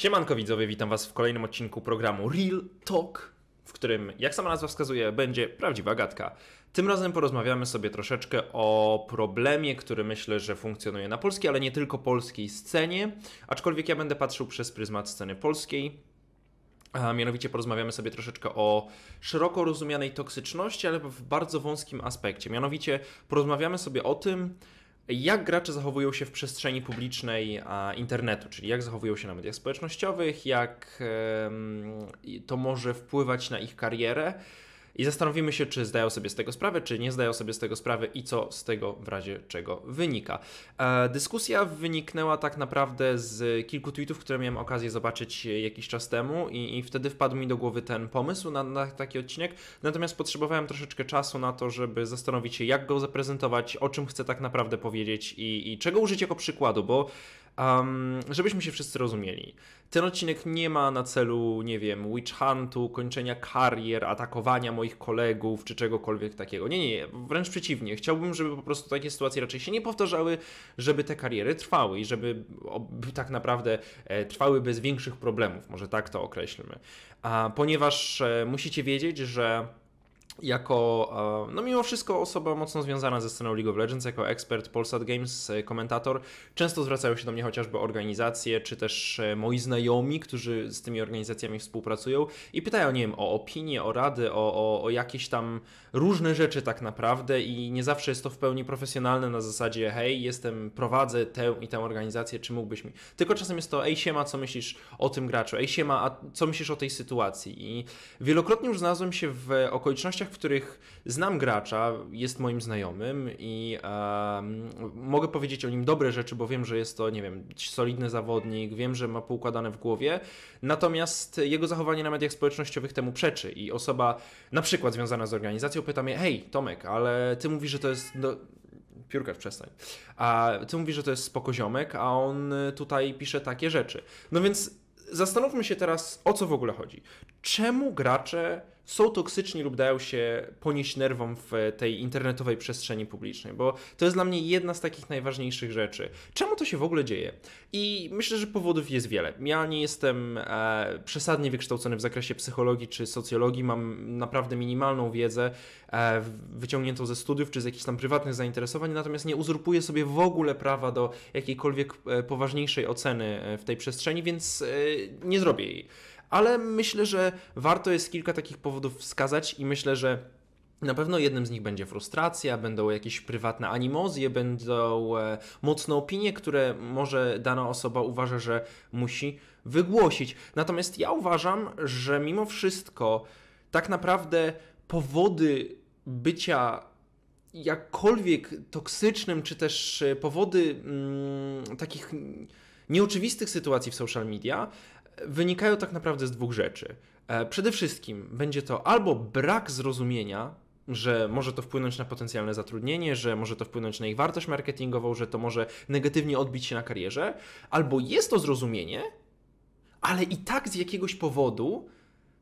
Siemanko widzowie, witam was w kolejnym odcinku programu Real Talk, w którym, jak sama nazwa wskazuje, będzie prawdziwa gadka. Tym razem porozmawiamy sobie troszeczkę o problemie, który myślę, że funkcjonuje na polskiej, ale nie tylko polskiej scenie, aczkolwiek ja będę patrzył przez pryzmat sceny polskiej, a mianowicie porozmawiamy sobie troszeczkę o szeroko rozumianej toksyczności, ale w bardzo wąskim aspekcie. Mianowicie porozmawiamy sobie o tym, jak gracze zachowują się w przestrzeni publicznej a, internetu, czyli jak zachowują się na mediach społecznościowych, jak e, to może wpływać na ich karierę. I zastanowimy się, czy zdają sobie z tego sprawę, czy nie zdają sobie z tego sprawy i co z tego w razie czego wynika. E, dyskusja wyniknęła tak naprawdę z kilku tweetów, które miałem okazję zobaczyć jakiś czas temu i, i wtedy wpadł mi do głowy ten pomysł na, na taki odcinek, natomiast potrzebowałem troszeczkę czasu na to, żeby zastanowić się, jak go zaprezentować, o czym chcę tak naprawdę powiedzieć i, i czego użyć jako przykładu, bo um, żebyśmy się wszyscy rozumieli. Ten odcinek nie ma na celu, nie wiem, witch huntu, kończenia karier, atakowania moich kolegów czy czegokolwiek takiego. Nie, nie, wręcz przeciwnie. Chciałbym, żeby po prostu takie sytuacje raczej się nie powtarzały, żeby te kariery trwały i żeby tak naprawdę e, trwały bez większych problemów, może tak to określmy. A, ponieważ e, musicie wiedzieć, że jako, no mimo wszystko, osoba mocno związana ze sceną League of Legends, jako ekspert Polsat Games, e, komentator, często zwracają się do mnie chociażby organizacje, czy też e, moi znajomi, którzy z tymi organizacjami współpracują i pytają, nie wiem, o opinie, o rady, o, o, o jakieś tam różne rzeczy tak naprawdę i nie zawsze jest to w pełni profesjonalne na zasadzie, hej, jestem, prowadzę tę i tę organizację, czy mógłbyś mi... Tylko czasem jest to, ej siema, co myślisz o tym graczu, ej siema, a co myślisz o tej sytuacji i wielokrotnie już znalazłem się w okolicznościach, w których znam gracza, jest moim znajomym i mogę powiedzieć o nim dobre rzeczy, bo wiem, że jest to, nie wiem, solidny zawodnik, wiem, że ma poukładane w głowie, natomiast jego zachowanie na mediach społecznościowych temu przeczy i osoba na przykład związana z organizacją pyta mnie, hej Tomek, ale ty mówisz, że to jest... No, piórkarz, przestań. A ty mówisz, że to jest spokoziomek, a on tutaj pisze takie rzeczy. No więc zastanówmy się teraz, o co w ogóle chodzi czemu gracze są toksyczni lub dają się ponieść nerwom w tej internetowej przestrzeni publicznej, bo to jest dla mnie jedna z takich najważniejszych rzeczy. Czemu to się w ogóle dzieje? I myślę, że powodów jest wiele. Ja nie jestem e, przesadnie wykształcony w zakresie psychologii czy socjologii, mam naprawdę minimalną wiedzę e, wyciągniętą ze studiów czy z jakichś tam prywatnych zainteresowań, natomiast nie uzurpuję sobie w ogóle prawa do jakiejkolwiek e, poważniejszej oceny e, w tej przestrzeni, więc e, nie zrobię jej ale myślę, że warto jest kilka takich powodów wskazać i myślę, że na pewno jednym z nich będzie frustracja, będą jakieś prywatne animozje, będą e, mocne opinie, które może dana osoba uważa, że musi wygłosić. Natomiast ja uważam, że mimo wszystko tak naprawdę powody bycia jakkolwiek toksycznym, czy też e, powody mm, takich nieoczywistych sytuacji w social media wynikają tak naprawdę z dwóch rzeczy. E, przede wszystkim będzie to albo brak zrozumienia, że może to wpłynąć na potencjalne zatrudnienie, że może to wpłynąć na ich wartość marketingową, że to może negatywnie odbić się na karierze, albo jest to zrozumienie, ale i tak z jakiegoś powodu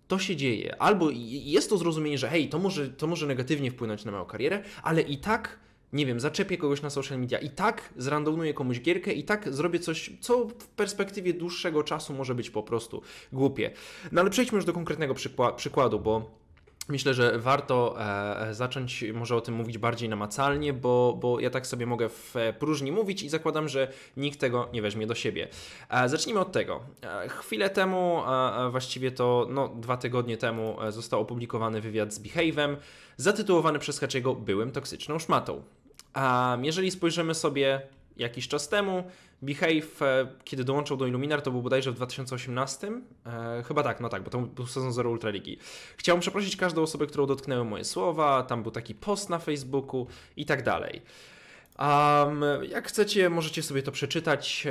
to się dzieje. Albo jest to zrozumienie, że hej, to może, to może negatywnie wpłynąć na moją karierę, ale i tak nie wiem, zaczepię kogoś na social media, i tak zrandomuję komuś gierkę, i tak zrobię coś, co w perspektywie dłuższego czasu może być po prostu głupie. No ale przejdźmy już do konkretnego przykła przykładu, bo Myślę, że warto e, e, zacząć może o tym mówić bardziej namacalnie, bo, bo ja tak sobie mogę w e, próżni mówić i zakładam, że nikt tego nie weźmie do siebie. zacznijmy od tego. chwilę temu, właściwie to no, dwa tygodnie temu, został opublikowany wywiad z Behave'em, zatytułowany przez Haczego Byłem toksyczną szmatą. A jeżeli spojrzymy sobie jakiś czas temu, Behave, e, kiedy dołączył do Illuminar, to był bodajże w 2018? E, chyba tak, no tak, bo to był sezon Zero Ultraligi. Chciałbym przeprosić każdą osobę, którą dotknęły moje słowa, tam był taki post na Facebooku i tak dalej. Um, jak chcecie, możecie sobie to przeczytać. E,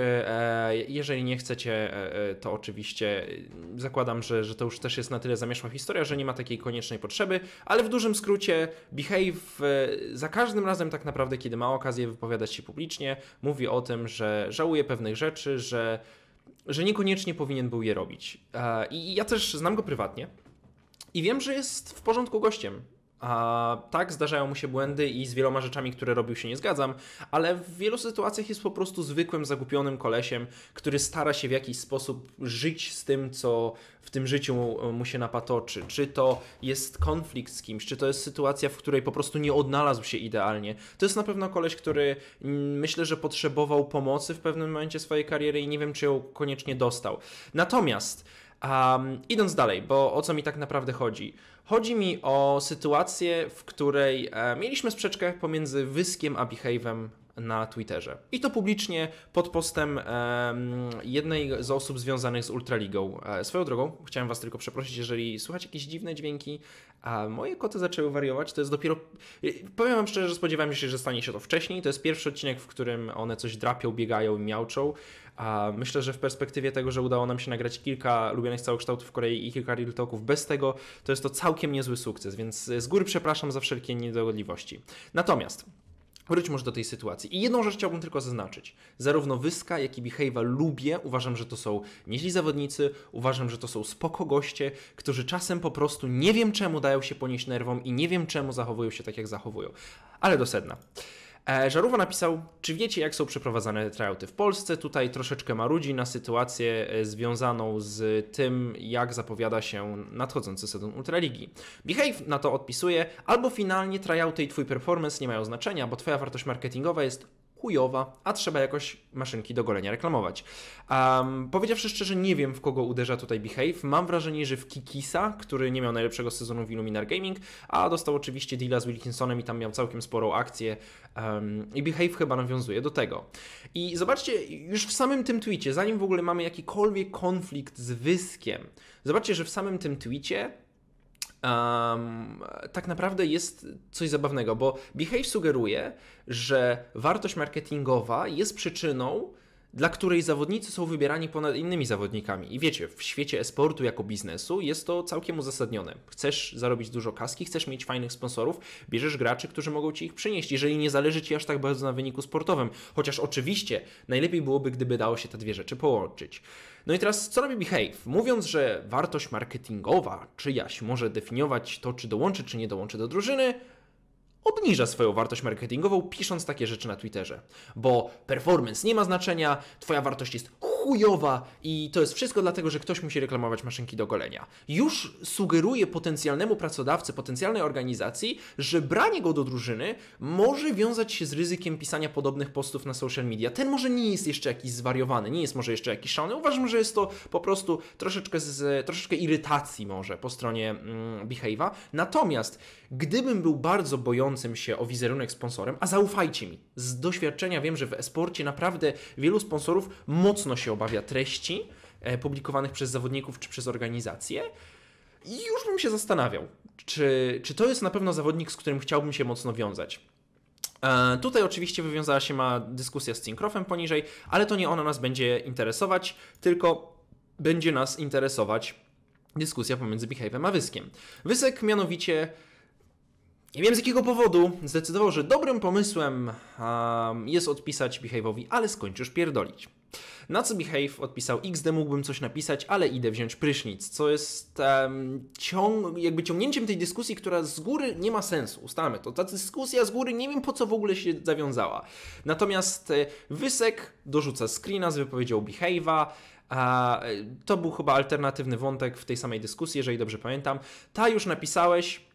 e, jeżeli nie chcecie, e, to oczywiście zakładam, że, że to już też jest na tyle zamieszła historia, że nie ma takiej koniecznej potrzeby, ale w dużym skrócie Behave za każdym razem tak naprawdę, kiedy ma okazję wypowiadać się publicznie, mówi o tym, że żałuje pewnych rzeczy, że, że niekoniecznie powinien był je robić. I ja też znam go prywatnie. I wiem, że jest w porządku gościem. A tak, zdarzają mu się błędy i z wieloma rzeczami, które robił się nie zgadzam, ale w wielu sytuacjach jest po prostu zwykłym, zagupionym kolesiem, który stara się w jakiś sposób żyć z tym, co w tym życiu mu się napatoczy. Czy to jest konflikt z kimś, czy to jest sytuacja, w której po prostu nie odnalazł się idealnie. To jest na pewno koleś, który mm, myślę, że potrzebował pomocy w pewnym momencie swojej kariery i nie wiem, czy ją koniecznie dostał. Natomiast Um, idąc dalej, bo o co mi tak naprawdę chodzi? Chodzi mi o sytuację, w której e, mieliśmy sprzeczkę pomiędzy Wyskiem a Behave'em na Twitterze. I to publicznie pod postem e, jednej z osób związanych z Ultraligą. E, swoją drogą, chciałem Was tylko przeprosić, jeżeli słuchacie jakieś dziwne dźwięki, a moje koty zaczęły wariować, to jest dopiero... E, powiem Wam szczerze, że spodziewałem się, że stanie się to wcześniej. To jest pierwszy odcinek, w którym one coś drapią, biegają i miauczą. A myślę, że w perspektywie tego, że udało nam się nagrać kilka lubianych całokształtów Korei i kilka real talków bez tego, to jest to całkiem niezły sukces, więc z góry przepraszam za wszelkie niedogodliwości. Natomiast Wróćmy już do tej sytuacji. I jedną rzecz chciałbym tylko zaznaczyć. Zarówno Wyska, jak i Behave lubię. Uważam, że to są nieźli zawodnicy. Uważam, że to są spoko goście, którzy czasem po prostu nie wiem czemu dają się ponieść nerwom i nie wiem czemu zachowują się tak, jak zachowują. Ale do sedna. E, Żarowo napisał, czy wiecie jak są przeprowadzane tryouty w Polsce? Tutaj troszeczkę marudzi na sytuację e, związaną z tym, jak zapowiada się nadchodzący sezon Ultraligi. Behave na to odpisuje, albo finalnie tryouty i twój performance nie mają znaczenia, bo twoja wartość marketingowa jest chujowa, a trzeba jakoś maszynki do golenia reklamować. Um, powiedziawszy szczerze, nie wiem w kogo uderza tutaj Behave. Mam wrażenie, że w Kikisa, który nie miał najlepszego sezonu w Illuminar Gaming, a dostał oczywiście deala z Wilkinsonem i tam miał całkiem sporą akcję. Um, I Behave chyba nawiązuje do tego. I zobaczcie, już w samym tym tweetie, zanim w ogóle mamy jakikolwiek konflikt z Wyskiem, zobaczcie, że w samym tym tweetie um, tak naprawdę jest coś zabawnego, bo Behave sugeruje, że wartość marketingowa jest przyczyną dla której zawodnicy są wybierani ponad innymi zawodnikami. I wiecie, w świecie esportu sportu jako biznesu jest to całkiem uzasadnione. Chcesz zarobić dużo kaski, chcesz mieć fajnych sponsorów, bierzesz graczy, którzy mogą ci ich przynieść, jeżeli nie zależy ci aż tak bardzo na wyniku sportowym. Chociaż oczywiście najlepiej byłoby, gdyby dało się te dwie rzeczy połączyć. No i teraz co robi Behave? Mówiąc, że wartość marketingowa czyjaś może definiować to, czy dołączy, czy nie dołączy do drużyny, obniża swoją wartość marketingową pisząc takie rzeczy na Twitterze. Bo performance nie ma znaczenia, Twoja wartość jest chujowa i to jest wszystko dlatego, że ktoś musi reklamować maszynki do golenia. Już sugeruje potencjalnemu pracodawcy, potencjalnej organizacji, że branie go do drużyny może wiązać się z ryzykiem pisania podobnych postów na social media. Ten może nie jest jeszcze jakiś zwariowany, nie jest może jeszcze jakiś szalony. Uważam, że jest to po prostu troszeczkę, z, troszeczkę irytacji może po stronie mm, Behave'a. Natomiast gdybym był bardzo bojącym się o wizerunek sponsorem, a zaufajcie mi, z doświadczenia wiem, że w esporcie naprawdę wielu sponsorów mocno się obawia treści e, publikowanych przez zawodników czy przez organizacje. I już bym się zastanawiał, czy, czy to jest na pewno zawodnik, z którym chciałbym się mocno wiązać. E, tutaj oczywiście wywiązała się ma dyskusja z Syncrofem poniżej, ale to nie ona nas będzie interesować, tylko będzie nas interesować dyskusja pomiędzy Behave'em a Wyskiem. Wysek mianowicie nie wiem z jakiego powodu zdecydował, że dobrym pomysłem um, jest odpisać Behave'owi, ale skończysz pierdolić. Na co Behave odpisał XD mógłbym coś napisać, ale idę wziąć prysznic, co jest um, ciąg, jakby ciągnięciem tej dyskusji, która z góry nie ma sensu, ustalmy to. Ta dyskusja z góry nie wiem po co w ogóle się zawiązała. Natomiast e, Wysek dorzuca screena z wypowiedzią Behave'a, a e, to był chyba alternatywny wątek w tej samej dyskusji, jeżeli dobrze pamiętam. Ta już napisałeś,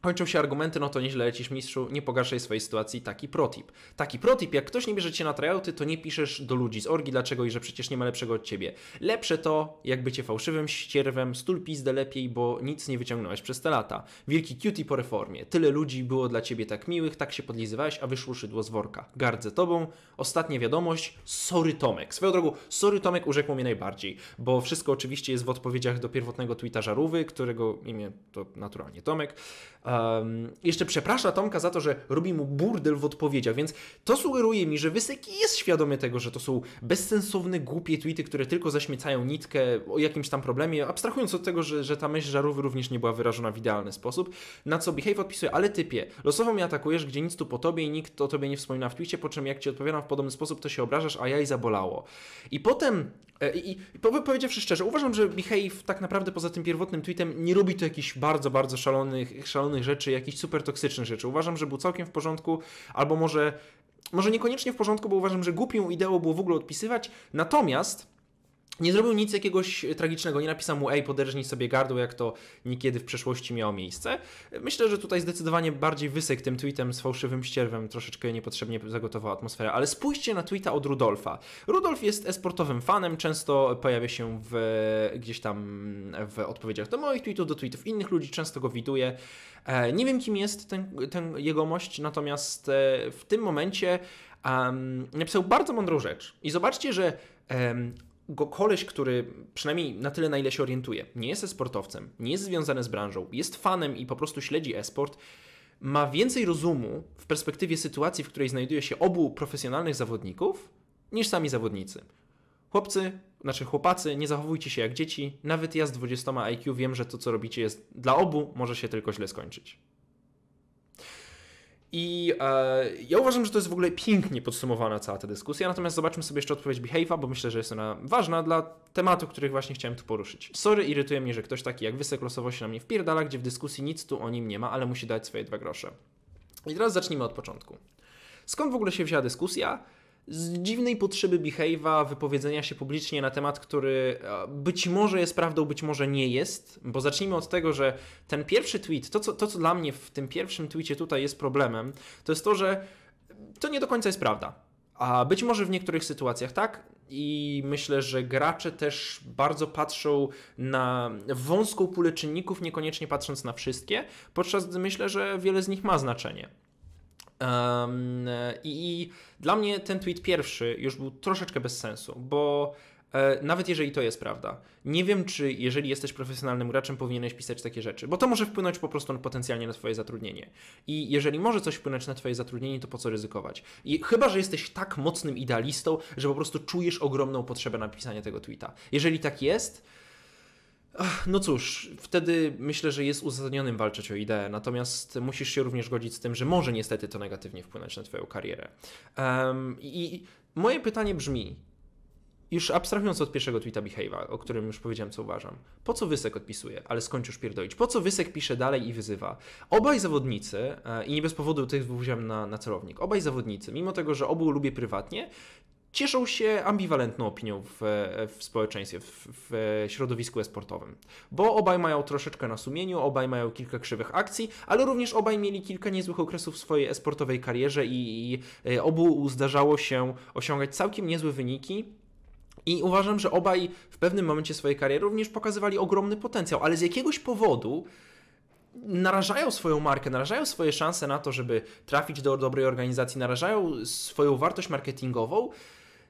Kończą się argumenty, no to nieźle lecisz mistrzu, nie pogarszaj swojej sytuacji, taki protip. Taki protip, jak ktoś nie bierze cię na tryouty, to nie piszesz do ludzi z orgi, dlaczego i że przecież nie ma lepszego od ciebie. Lepsze to, jakby Cię fałszywym ścierwem, stul pizdę lepiej, bo nic nie wyciągnąłeś przez te lata. Wielki cutie po reformie, tyle ludzi było dla ciebie tak miłych, tak się podlizywałeś, a wyszło szydło z worka. Gardzę tobą, ostatnia wiadomość, sorry Tomek. Swoją drogą, sorry Tomek urzekło mnie najbardziej, bo wszystko oczywiście jest w odpowiedziach do pierwotnego tweeta Żarówy, którego imię to naturalnie Tomek. E, Um, jeszcze przeprasza Tomka za to, że robi mu burdel w odpowiedziach, więc to sugeruje mi, że Wysek jest świadomy tego, że to są bezsensowne, głupie tweety, które tylko zaśmiecają nitkę o jakimś tam problemie, abstrahując od tego, że, że ta myśl żarówy również nie była wyrażona w idealny sposób, na co Behave odpisuje, ale typie, losowo mnie atakujesz, gdzie nic tu po tobie i nikt o tobie nie wspomina w twicie, po czym jak ci odpowiadam w podobny sposób, to się obrażasz, a ja i zabolało. I potem E, I, i powiedziawszy szczerze, uważam, że Michejw tak naprawdę poza tym pierwotnym tweetem nie robi tu jakichś bardzo, bardzo szalonych, szalonych rzeczy, jakichś super toksycznych rzeczy. Uważam, że był całkiem w porządku, albo może, może niekoniecznie w porządku, bo uważam, że głupią ideą było w ogóle odpisywać. Natomiast nie zrobił nic jakiegoś e, tragicznego, nie napisał mu, ej, poderżnij sobie gardło, jak to niekiedy w przeszłości miało miejsce. Myślę, że tutaj zdecydowanie bardziej Wysek tym tweetem z fałszywym ścierwem troszeczkę niepotrzebnie zagotował atmosferę, ale spójrzcie na tweeta od Rudolfa. Rudolf jest esportowym fanem, często pojawia się w, gdzieś tam w odpowiedziach do moich tweetów, do tweetów innych ludzi, często go widuję. E, nie wiem, kim jest ten, ten jegomość, natomiast e, w tym momencie um, napisał bardzo mądrą rzecz. I zobaczcie, że um, go koleś, który przynajmniej na tyle, na ile się orientuje, nie jest sportowcem, nie jest związany z branżą, jest fanem i po prostu śledzi e-sport, ma więcej rozumu w perspektywie sytuacji, w której znajduje się obu profesjonalnych zawodników, niż sami zawodnicy. Chłopcy, znaczy chłopacy, nie zachowujcie się jak dzieci. Nawet ja z 20 IQ wiem, że to, co robicie, jest dla obu może się tylko źle skończyć. I e, ja uważam, że to jest w ogóle pięknie podsumowana cała ta dyskusja, natomiast zobaczmy sobie jeszcze odpowiedź Behave'a, bo myślę, że jest ona ważna dla tematu, których właśnie chciałem tu poruszyć. Sorry, irytuje mnie, że ktoś taki jak Wysek losowo się na mnie wpierdala, gdzie w dyskusji nic tu o nim nie ma, ale musi dać swoje dwa grosze. I teraz zacznijmy od początku. Skąd w ogóle się wzięła dyskusja? z dziwnej potrzeby Behave'a wypowiedzenia się publicznie na temat, który e, być może jest prawdą, być może nie jest, bo zacznijmy od tego, że ten pierwszy tweet, to co, to co dla mnie w tym pierwszym tweetie tutaj jest problemem, to jest to, że to nie do końca jest prawda. A być może w niektórych sytuacjach tak, i myślę, że gracze też bardzo patrzą na wąską pulę czynników, niekoniecznie patrząc na wszystkie, podczas gdy myślę, że wiele z nich ma znaczenie. Um, i, I dla mnie ten tweet pierwszy już był troszeczkę bez sensu, bo e, nawet jeżeli to jest prawda. Nie wiem, czy jeżeli jesteś profesjonalnym graczem, powinieneś pisać takie rzeczy, bo to może wpłynąć po prostu potencjalnie na Twoje zatrudnienie. I jeżeli może coś wpłynąć na Twoje zatrudnienie, to po co ryzykować? I chyba, że jesteś tak mocnym idealistą, że po prostu czujesz ogromną potrzebę napisania tego tweeta. Jeżeli tak jest, no cóż, wtedy myślę, że jest uzasadnionym walczyć o ideę, natomiast musisz się również godzić z tym, że może niestety to negatywnie wpłynąć na Twoją karierę. Um, I moje pytanie brzmi, już abstrahując od pierwszego tweeta Behave'a, o którym już powiedziałem, co uważam, po co Wysek odpisuje, ale już pierdolić, po co Wysek pisze dalej i wyzywa? Obaj zawodnicy, e, i nie bez powodu tych dwóch wziąłem na, na celownik, obaj zawodnicy, mimo tego, że obu lubię prywatnie, cieszą się ambiwalentną opinią w, w społeczeństwie, w, w, środowisku esportowym. Bo obaj mają troszeczkę na sumieniu, obaj mają kilka krzywych akcji, ale również obaj mieli kilka niezłych okresów w swojej esportowej karierze i, i e, obu zdarzało się osiągać całkiem niezłe wyniki. I uważam, że obaj w pewnym momencie swojej kariery również pokazywali ogromny potencjał, ale z jakiegoś powodu narażają swoją markę, narażają swoje szanse na to, żeby trafić do dobrej organizacji, narażają swoją wartość marketingową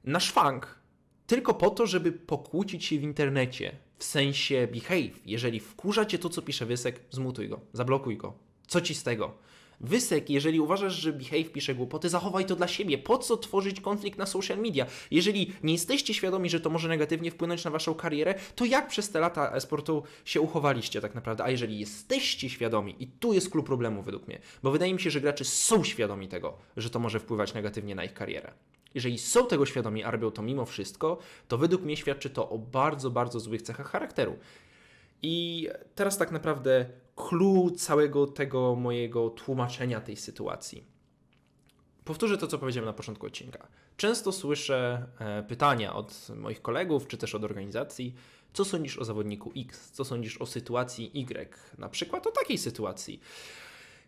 na szwank, tylko po to, żeby pokłócić się w internecie. W sensie behave. Jeżeli wkurza cię to, co pisze Wysek, zmutuj go, zablokuj go. Co ci z tego? Wysek, jeżeli uważasz, że Behave pisze głupoty, zachowaj to dla siebie. Po co tworzyć konflikt na social media? Jeżeli nie jesteście świadomi, że to może negatywnie wpłynąć na waszą karierę, to jak przez te lata e-sportu się uchowaliście tak naprawdę? A jeżeli jesteście świadomi, i tu jest klucz problemu według mnie, bo wydaje mi się, że gracze są świadomi tego, że to może wpływać negatywnie na ich karierę. Jeżeli są tego świadomi, a robią to mimo wszystko, to według mnie świadczy to o bardzo, bardzo złych cechach charakteru. I teraz tak naprawdę clue całego tego mojego tłumaczenia tej sytuacji. Powtórzę to, co powiedziałem na początku odcinka. Często słyszę e, pytania od moich kolegów, czy też od organizacji, co sądzisz o zawodniku X, co sądzisz o sytuacji Y, na przykład o takiej sytuacji.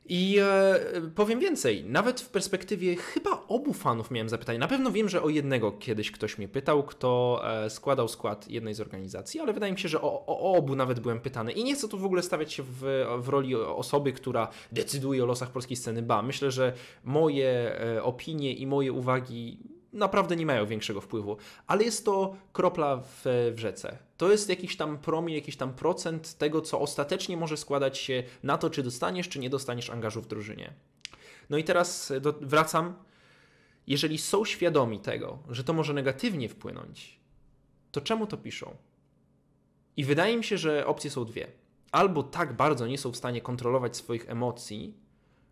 I e, powiem więcej, nawet w perspektywie chyba obu fanów miałem zapytanie. Na pewno wiem, że o jednego kiedyś ktoś mnie pytał, kto e, składał skład jednej z organizacji, ale wydaje mi się, że o, o, obu nawet byłem pytany. I nie chcę tu w ogóle stawiać się w, w roli osoby, która decyduje o losach polskiej sceny. Ba, myślę, że moje e, opinie i moje uwagi naprawdę nie mają większego wpływu, ale jest to kropla w, w, rzece. To jest jakiś tam promień, jakiś tam procent tego, co ostatecznie może składać się na to, czy dostaniesz, czy nie dostaniesz angażu w drużynie. No i teraz e, do, wracam. Jeżeli są świadomi tego, że to może negatywnie wpłynąć, to czemu to piszą? I wydaje mi się, że opcje są dwie. Albo tak bardzo nie są w stanie kontrolować swoich emocji,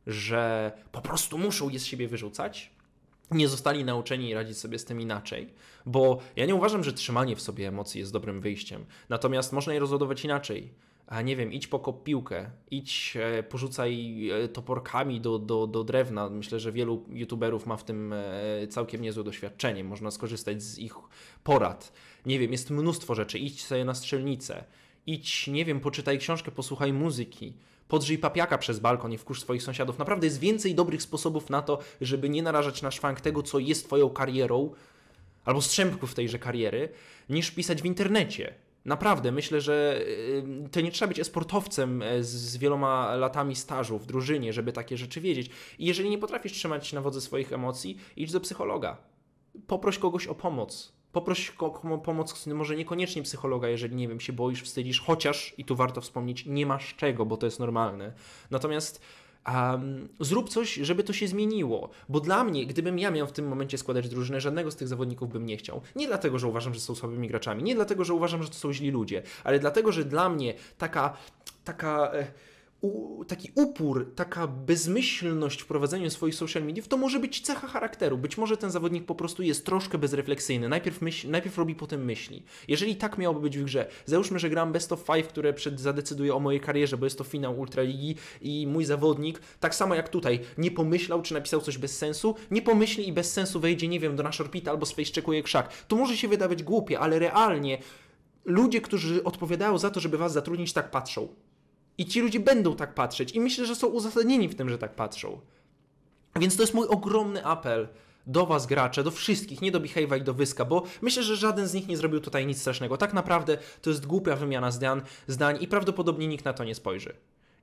że po prostu muszą je z siebie wyrzucać, nie zostali nauczeni radzić sobie z tym inaczej, bo ja nie uważam, że trzymanie w sobie emocji jest dobrym wyjściem. Natomiast można je rozładować inaczej. A nie wiem, idź pokop piłkę, idź e, porzucaj e, toporkami do, do, do drewna. Myślę, że wielu youtuberów ma w tym e, całkiem niezłe doświadczenie. Można skorzystać z ich porad. Nie wiem, jest mnóstwo rzeczy. Idź sobie na strzelnicę. Idź, nie wiem, poczytaj książkę, posłuchaj muzyki podrzyj papiaka przez balkon i wkurz swoich sąsiadów. Naprawdę jest więcej dobrych sposobów na to, żeby nie narażać na szwank tego, co jest twoją karierą, albo strzępków tejże kariery, niż pisać w internecie. Naprawdę, myślę, że y, to nie trzeba być esportowcem e, z wieloma latami stażu w drużynie, żeby takie rzeczy wiedzieć. I jeżeli nie potrafisz trzymać się na wodze swoich emocji, idź do psychologa. Poproś kogoś o pomoc poproś o pomoc, może niekoniecznie psychologa, jeżeli nie wiem, się boisz, wstydzisz, chociaż, i tu warto wspomnieć, nie masz czego, bo to jest normalne. Natomiast um, zrób coś, żeby to się zmieniło. Bo dla mnie, gdybym ja miał w tym momencie składać drużynę, żadnego z tych zawodników bym nie chciał. Nie dlatego, że uważam, że są słabymi graczami, nie dlatego, że uważam, że to są źli ludzie, ale dlatego, że dla mnie taka. taka. E, u, taki upór, taka bezmyślność w prowadzeniu swoich social mediów, to może być cecha charakteru. Być może ten zawodnik po prostu jest troszkę bezrefleksyjny. Najpierw, myśl, najpierw robi, potem myśli. Jeżeli tak miałoby być w grze, załóżmy, że gram best of five, które przed, zadecyduje o mojej karierze, bo jest to finał Ultraligi i mój zawodnik, tak samo jak tutaj, nie pomyślał, czy napisał coś bez sensu, nie pomyśli i bez sensu wejdzie, nie wiem, do nasz orbita albo sfejszczekuje krzak. To może się wydawać głupie, ale realnie ludzie, którzy odpowiadają za to, żeby was zatrudnić, tak patrzą. I ci ludzie będą tak patrzeć. I myślę, że są uzasadnieni w tym, że tak patrzą. Więc to jest mój ogromny apel do was gracze, do wszystkich, nie do Behave'a i do Wyska, bo myślę, że żaden z nich nie zrobił tutaj nic strasznego. Tak naprawdę to jest głupia wymiana zdań, zdań i prawdopodobnie nikt na to nie spojrzy.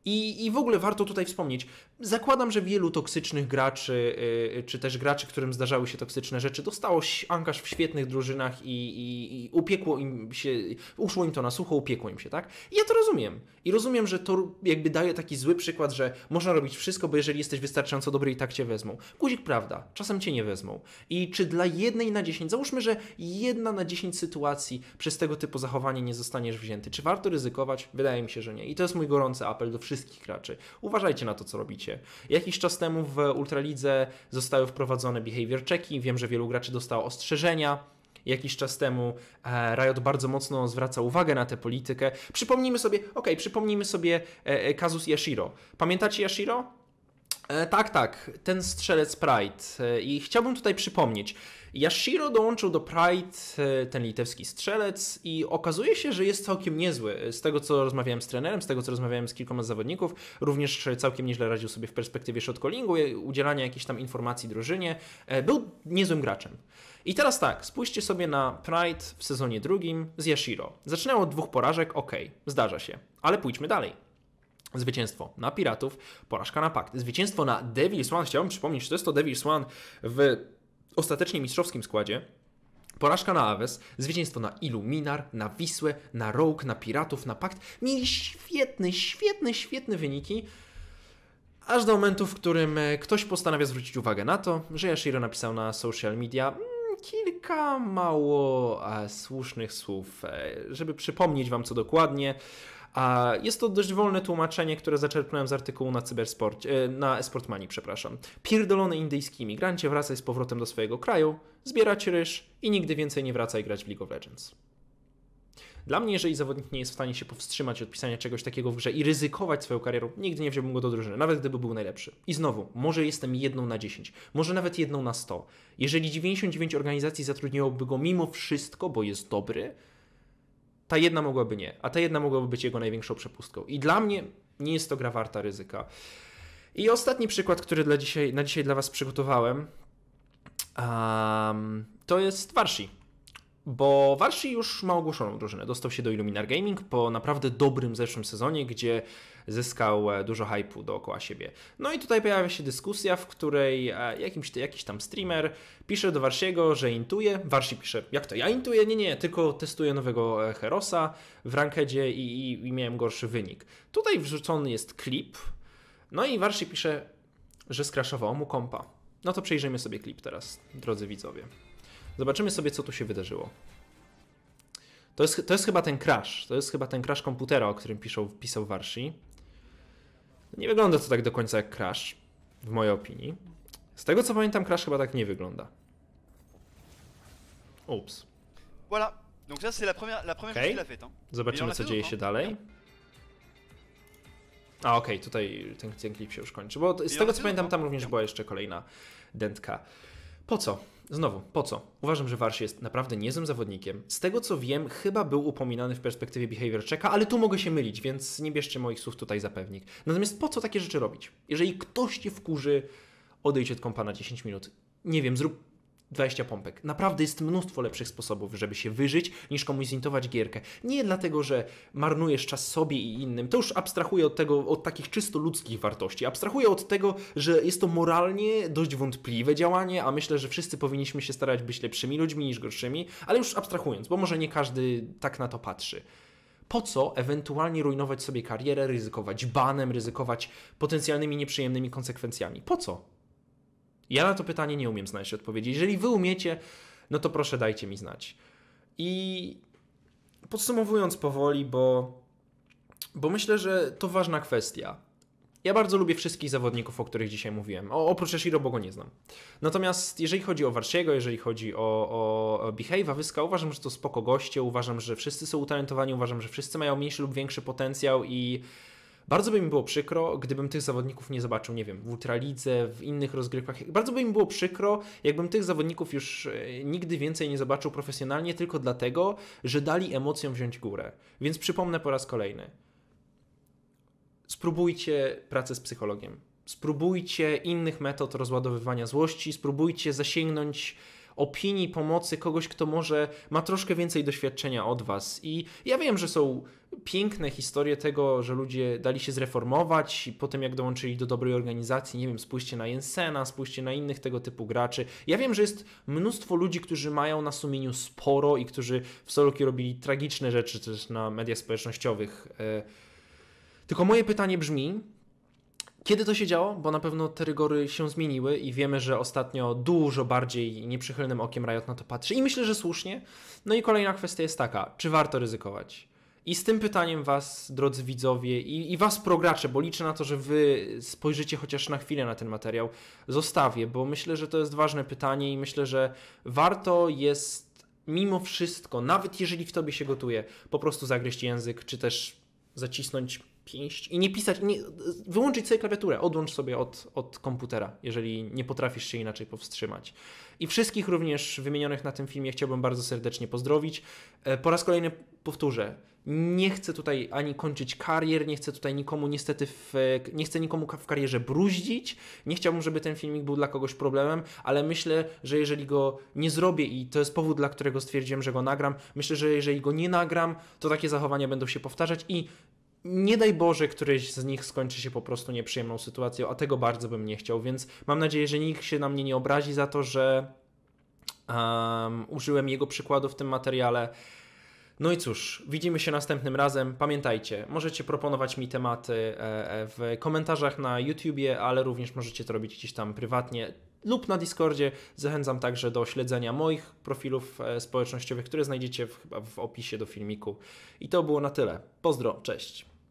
I, I w ogóle warto tutaj wspomnieć, zakładam, że wielu toksycznych graczy, yy, czy też graczy, którym zdarzały się toksyczne rzeczy, dostało angaż w świetnych drużynach i, i, i, upiekło im się, uszło im to na sucho, upiekło im się, tak? I ja to rozumiem. I rozumiem, że to jakby daje taki zły przykład, że można robić wszystko, bo jeżeli jesteś wystarczająco dobry i tak cię wezmą. Guzik prawda, czasem cię nie wezmą. I czy dla jednej na dziesięć, załóżmy, że jedna na dziesięć sytuacji przez tego typu zachowanie nie zostaniesz wzięty, czy warto ryzykować? Wydaje mi się, że nie. I to jest mój gorący apel do wszystkich wszystkich graczy. Uważajcie na to, co robicie. Jakiś czas temu w Ultralidze zostały wprowadzone behavior checki, wiem, że wielu graczy dostało ostrzeżenia jakiś czas temu e, Riot bardzo mocno zwraca uwagę na tę politykę. Przypomnijmy sobie, ok, przypomnijmy sobie e, e, kazus Yashiro. Pamiętacie Yashiro? Tak, tak, ten strzelec Pride. I chciałbym tutaj przypomnieć, Yashiro dołączył do Pride, e, ten litewski strzelec i okazuje się, że jest całkiem niezły. Z tego, co rozmawiałem z trenerem, z tego, co rozmawiałem z kilkoma z zawodników, również całkiem nieźle radził sobie w perspektywie shotcallingu, e, udzielania jakichś tam informacji drużynie. E, był niezłym graczem. I teraz tak, spójrzcie sobie na Pride w sezonie drugim z Yashiro. Zaczynał od dwóch porażek, ok, zdarza się, ale pójdźmy dalej. Zwycięstwo na Piratów, porażka na Pakt. Zwycięstwo na Devil's One. Chciałbym przypomnieć, że to jest to Devil's One w ostatecznie mistrzowskim składzie Porażka na Aves, zwycięstwo na Iluminar, na Wisłę, na Rogue, na Piratów, na Pakt. Mieli świetne, świetne, świetne wyniki. Aż do momentu, w którym e, ktoś postanawia zwrócić uwagę na to, że Yashiro napisał na social media mm, kilka mało e, słusznych słów. E, żeby przypomnieć wam co dokładnie, a jest to dość wolne tłumaczenie, które zaczerpnąłem z artykułu na Cybersport, e, na Esportmanii, przepraszam. Pierdolony indyjski imigrancie, wracaj z powrotem do swojego kraju, zbierać ryż i nigdy więcej nie wracaj grać w League of Legends. Dla mnie, jeżeli zawodnik nie jest w stanie się powstrzymać od pisania czegoś takiego w grze i ryzykować swoją karierą, nigdy nie wziąłbym go do drużyny, nawet gdyby był najlepszy. I znowu, może jestem jedną na 10, może nawet jedną na 100. Jeżeli 99 organizacji zatrudniłoby go mimo wszystko, bo jest dobry, ta jedna mogłaby nie, a ta jedna mogłaby być jego największą przepustką. I dla mnie nie jest to gra warta ryzyka. I ostatni przykład, który dla dzisiaj, na dzisiaj dla Was przygotowałem, um, to jest Warsi bo Warszy już ma ogłoszoną drużynę. Dostał się do Illuminar Gaming po naprawdę dobrym zeszłym sezonie, gdzie zyskał e, dużo hypu dookoła siebie. No i tutaj pojawia się dyskusja, w której e, jakimś, jakiś tam streamer pisze do Warsiego, że intuje. Warsi pisze, jak to ja intuję? Nie, nie, tylko testuję nowego e, Herosa w rankedzie i, i, i miałem gorszy wynik. Tutaj wrzucony jest klip, no i Warsi pisze, że skraszowało mu kompa. No to przejrzyjmy sobie klip teraz, drodzy widzowie. Zobaczymy sobie, co tu się wydarzyło. To jest, to jest chyba ten crash. To jest chyba ten crash komputera, o którym piszą, pisał Warsi. Nie wygląda to tak do końca jak crash, w mojej opinii. Z tego co pamiętam, crash chyba tak nie wygląda. Ups. Voilà. Donc ça c'est la première, la première okay. chose qu'il a Hein. Zobaczymy co dzieje się dalej. A okej, okay, tutaj ten, ten klip się już kończy, bo z tego co pamiętam, tam również była jeszcze kolejna dentka. Po co? Znowu, po co? Uważam, że Warsz jest naprawdę niezłym zawodnikiem. Z tego co wiem, chyba był upominany w perspektywie behavior checka, ale tu mogę się mylić, więc nie bierzcie moich słów tutaj za pewnik. Natomiast po co takie rzeczy robić? Jeżeli ktoś cię wkurzy, odejdź od kompa na 10 minut. Nie wiem, zrób 20 pompek. Naprawdę jest mnóstwo lepszych sposobów, żeby się wyżyć, niż komuś zintować gierkę. Nie dlatego, że marnujesz czas sobie i innym. To już abstrahuję od tego, od takich czysto ludzkich wartości. Abstrahuję od tego, że jest to moralnie dość wątpliwe działanie, a myślę, że wszyscy powinniśmy się starać być lepszymi ludźmi niż gorszymi, ale już abstrahując, bo może nie każdy tak na to patrzy po co ewentualnie rujnować sobie karierę, ryzykować banem, ryzykować potencjalnymi nieprzyjemnymi konsekwencjami? Po co? Ja na to pytanie nie umiem znaleźć odpowiedzi. Jeżeli wy umiecie, no to proszę dajcie mi znać. I podsumowując powoli, bo, bo myślę, że to ważna kwestia. Ja bardzo lubię wszystkich zawodników, o których dzisiaj mówiłem. O, oprócz Eshiro, Boga go nie znam. Natomiast jeżeli chodzi o Warsiego, jeżeli chodzi o, o, o Wyska, uważam, że to spoko goście, uważam, że wszyscy są utalentowani, uważam, że wszyscy mają mniejszy lub większy potencjał i bardzo by mi było przykro, gdybym tych zawodników nie zobaczył, nie wiem, w Ultralidze, w innych rozgrywkach. Bardzo by mi było przykro, jakbym tych zawodników już e, nigdy więcej nie zobaczył profesjonalnie, tylko dlatego, że dali emocjom wziąć górę. Więc przypomnę po raz kolejny. Spróbujcie pracę z psychologiem. Spróbujcie innych metod rozładowywania złości, spróbujcie zasięgnąć opinii, pomocy kogoś, kto może ma troszkę więcej doświadczenia od Was. I ja wiem, że są piękne historie tego, że ludzie dali się zreformować i potem jak dołączyli do dobrej organizacji, nie wiem, spójrzcie na Jensena, spójrzcie na innych tego typu graczy. Ja wiem, że jest mnóstwo ludzi, którzy mają na sumieniu sporo i którzy w Soloki robili tragiczne rzeczy też na mediach społecznościowych. E, tylko moje pytanie brzmi, kiedy to się działo? Bo na pewno te rygory się zmieniły i wiemy, że ostatnio dużo bardziej nieprzychylnym okiem Riot na to patrzy i myślę, że słusznie. No i kolejna kwestia jest taka, czy warto ryzykować? I z tym pytaniem Was, drodzy widzowie, i, i Was, progracze, bo liczę na to, że Wy spojrzycie chociaż na chwilę na ten materiał, zostawię, bo myślę, że to jest ważne pytanie i myślę, że warto jest mimo wszystko, nawet jeżeli w Tobie się gotuje, po prostu zagryźć język, czy też zacisnąć pięść i nie pisać, nie, wyłączyć sobie klawiaturę, odłącz sobie od, od komputera, jeżeli nie potrafisz się inaczej powstrzymać. I wszystkich również wymienionych na tym filmie chciałbym bardzo serdecznie pozdrowić. E, po raz kolejny powtórzę, nie chcę tutaj ani kończyć karier, nie chcę tutaj nikomu niestety, w, nie chcę nikomu w karierze bruździć, nie chciałbym, żeby ten filmik był dla kogoś problemem, ale myślę, że jeżeli go nie zrobię i to jest powód, dla którego stwierdziłem, że go nagram, myślę, że jeżeli go nie nagram, to takie zachowania będą się powtarzać i nie daj Boże, któryś z nich skończy się po prostu nieprzyjemną sytuacją, a tego bardzo bym nie chciał, więc mam nadzieję, że nikt się na mnie nie obrazi za to, że um, użyłem jego przykładu w tym materiale. No i cóż, widzimy się następnym razem. Pamiętajcie, możecie proponować mi tematy e, e, w komentarzach na YouTubie, ale również możecie to robić gdzieś tam prywatnie lub na Discordzie. Zachęcam także do śledzenia moich profilów e, społecznościowych, które znajdziecie w, chyba w opisie do filmiku. I to było na tyle. Pozdro, cześć.